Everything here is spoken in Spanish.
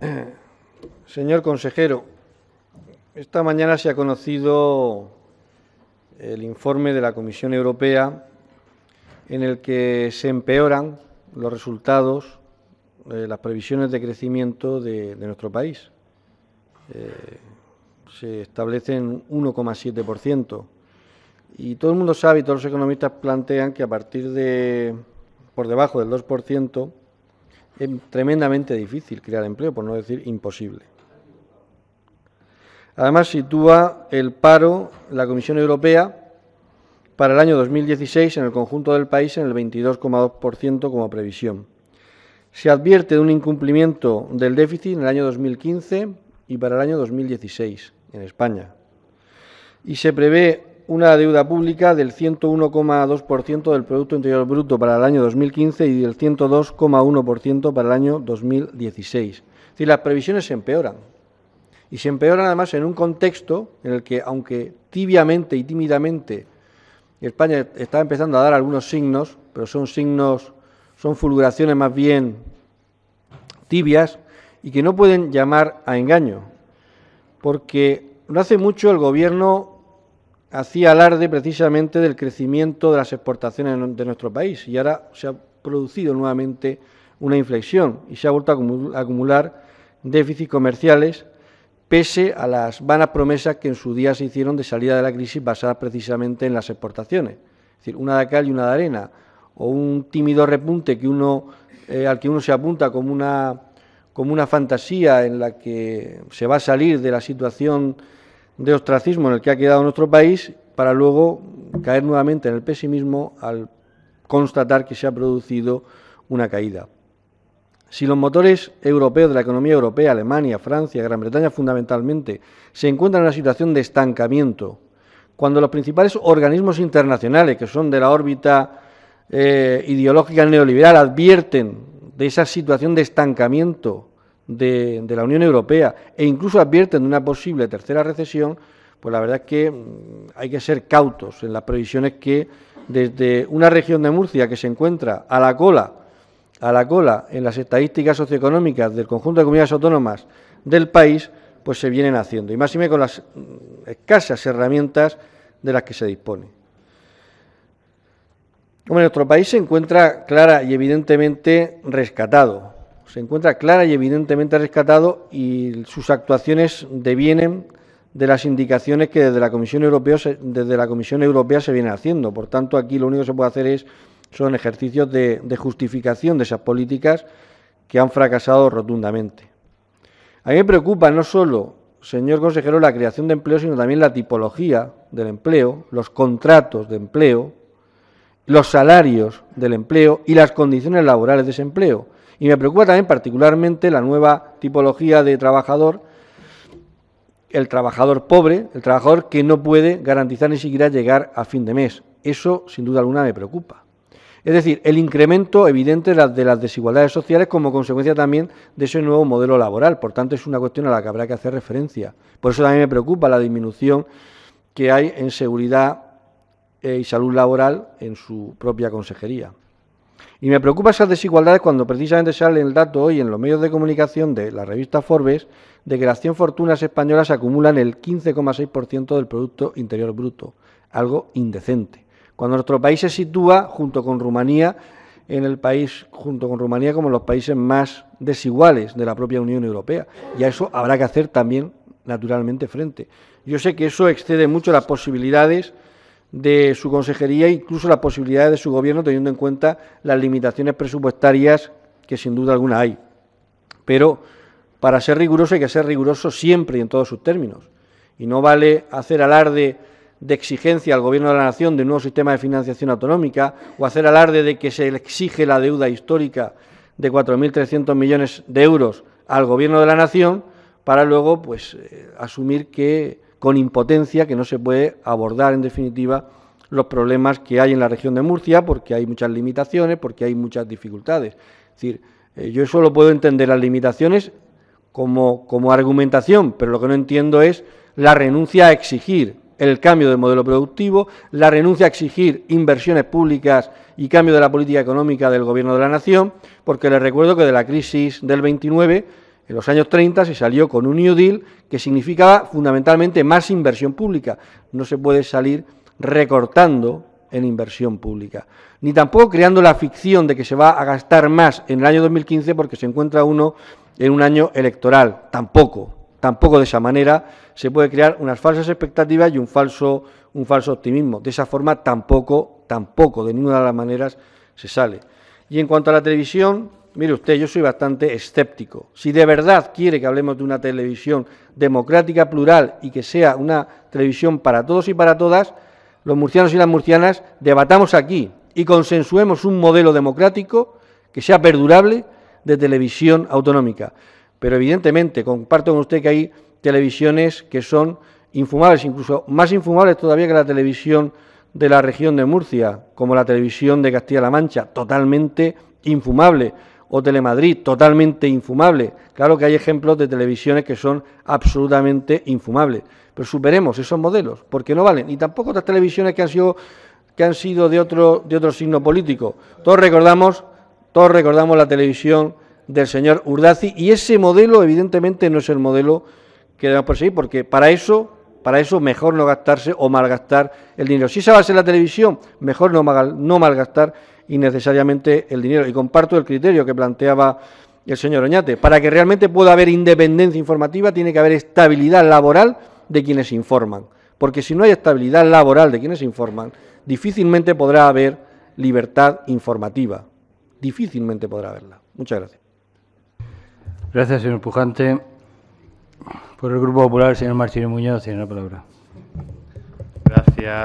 Señor consejero, esta mañana se ha conocido el informe de la Comisión Europea en el que se empeoran los resultados, de las previsiones de crecimiento de, nuestro país. Eh, se establecen 1,7%. Y todo el mundo sabe y todos los economistas plantean que a partir de por debajo del 2%, es tremendamente difícil crear empleo, por no decir imposible. Además, sitúa el paro, la Comisión Europea, para el año 2016 en el conjunto del país en el 22,2% como previsión. Se advierte de un incumplimiento del déficit en el año 2015 y para el año 2016 en España. Y se prevé una deuda pública del 101,2% del Producto Interior Bruto para el año 2015 y del 102,1% para el año 2016. Es decir, las previsiones se empeoran. Y se empeoran además en un contexto en el que, aunque tibiamente y tímidamente, España está empezando a dar algunos signos, pero son signos, son fulguraciones más bien tibias y que no pueden llamar a engaño. Porque no hace mucho el Gobierno hacía alarde precisamente del crecimiento de las exportaciones de nuestro país y ahora se ha producido nuevamente una inflexión y se ha vuelto a acumular déficits comerciales pese a las vanas promesas que en su día se hicieron de salida de la crisis basadas precisamente en las exportaciones. Es decir, una de cal y una de arena, o un tímido repunte que uno, eh, al que uno se apunta como una, como una fantasía en la que se va a salir de la situación de ostracismo en el que ha quedado nuestro país para luego caer nuevamente en el pesimismo al constatar que se ha producido una caída. Si los motores europeos de la economía europea, Alemania, Francia, Gran Bretaña fundamentalmente, se encuentran en una situación de estancamiento, cuando los principales organismos internacionales, que son de la órbita eh, ideológica neoliberal, advierten de esa situación de estancamiento, de, la Unión Europea e incluso advierten de una posible tercera recesión, pues la verdad es que mm, hay que ser cautos en las previsiones que desde una región de Murcia que se encuentra a la cola, a la cola en las estadísticas socioeconómicas del conjunto de comunidades autónomas del país, pues se vienen haciendo, y más y menos con las mm, escasas herramientas de las que se dispone. Como nuestro país se encuentra clara y evidentemente rescatado, se encuentra clara y evidentemente rescatado y sus actuaciones devienen de las indicaciones que desde la Comisión Europea se, desde vienen haciendo. Por tanto, aquí lo único que se puede hacer es son ejercicios de, de justificación de esas políticas que han fracasado rotundamente. A mí me preocupa no solo, señor consejero, la creación de empleo, sino también la tipología del empleo, los contratos de empleo, los salarios del empleo y las condiciones laborales de ese empleo. Y me preocupa también particularmente la nueva tipología de trabajador, el trabajador pobre, el trabajador que no puede garantizar ni siquiera llegar a fin de mes. Eso, sin duda alguna, me preocupa. Es decir, el incremento evidente de las desigualdades sociales como consecuencia también de ese nuevo modelo laboral. Por tanto, es una cuestión a la que habrá que hacer referencia. Por eso también me preocupa la disminución que hay en seguridad eh, y salud laboral en su propia consejería. Y me preocupa esas desigualdades cuando precisamente sale el dato hoy en los medios de comunicación de la revista Forbes de que las 100 fortunas españolas acumulan el 15,6% del Producto Interior Bruto, algo indecente. Cuando nuestro país se sitúa junto con Rumanía en el país junto con Rumanía como los países más desiguales de la propia Unión Europea y a eso habrá que hacer también naturalmente frente. Yo sé que eso excede mucho las posibilidades de su consejería incluso las posibilidades de su gobierno, teniendo en cuenta las limitaciones presupuestarias que sin duda alguna hay. Pero para ser riguroso hay que ser riguroso siempre y en todos sus términos. Y no vale hacer alarde de exigencia al Gobierno de la Nación de un nuevo sistema de financiación autonómica o hacer alarde de que se le exige la deuda histórica de 4.300 millones de euros al Gobierno de la Nación para luego pues, eh, asumir que con impotencia que no se puede abordar en definitiva los problemas que hay en la región de Murcia porque hay muchas limitaciones, porque hay muchas dificultades. Es decir, eh, yo solo puedo entender las limitaciones como, como argumentación, pero lo que no entiendo es la renuncia a exigir el cambio del modelo productivo, la renuncia a exigir inversiones públicas y cambio de la política económica del Gobierno de la Nación, porque les recuerdo que de la crisis del 29 en los años 30 se salió con un New Deal que significaba fundamentalmente más inversión pública. No se puede salir recortando en inversión pública, ni tampoco creando la ficción de que se va a gastar más en el año 2015 porque se encuentra uno en un año electoral. Tampoco, tampoco de esa manera se puede crear unas falsas expectativas y un falso, un falso optimismo. De esa forma tampoco, tampoco, de ninguna de las maneras se sale. Y en cuanto a la televisión, Mire usted, yo soy bastante escéptico. Si de verdad quiere que hablemos de una televisión democrática, plural y que sea una televisión para todos y para todas, los murcianos y las murcianas debatamos aquí y consensuemos un modelo democrático que sea perdurable de televisión autonómica. Pero evidentemente comparto con usted que hay televisiones que son infumables, incluso más infumables todavía que la televisión de la región de Murcia, como la televisión de Castilla-La Mancha, totalmente infumable o Telemadrid, totalmente infumable. Claro que hay ejemplos de televisiones que son absolutamente infumables, pero superemos esos modelos, porque no valen. Y tampoco otras televisiones que han sido, que han sido de, otro, de otro signo político. Todos recordamos, todos recordamos la televisión del señor Urdazi y ese modelo evidentemente no es el modelo que debemos perseguir, porque para eso para eso mejor no gastarse o malgastar el dinero. Si esa va a ser la televisión, mejor no, malgastar necesariamente el dinero. Y comparto el criterio que planteaba el señor Oñate. Para que realmente pueda haber independencia informativa, tiene que haber estabilidad laboral de quienes informan. Porque si no hay estabilidad laboral de quienes informan, difícilmente podrá haber libertad informativa. Difícilmente podrá haberla. Muchas gracias. Gracias, señor Pujante. Por el Grupo Popular, señor Martínez Muñoz, tiene la palabra. Gracias.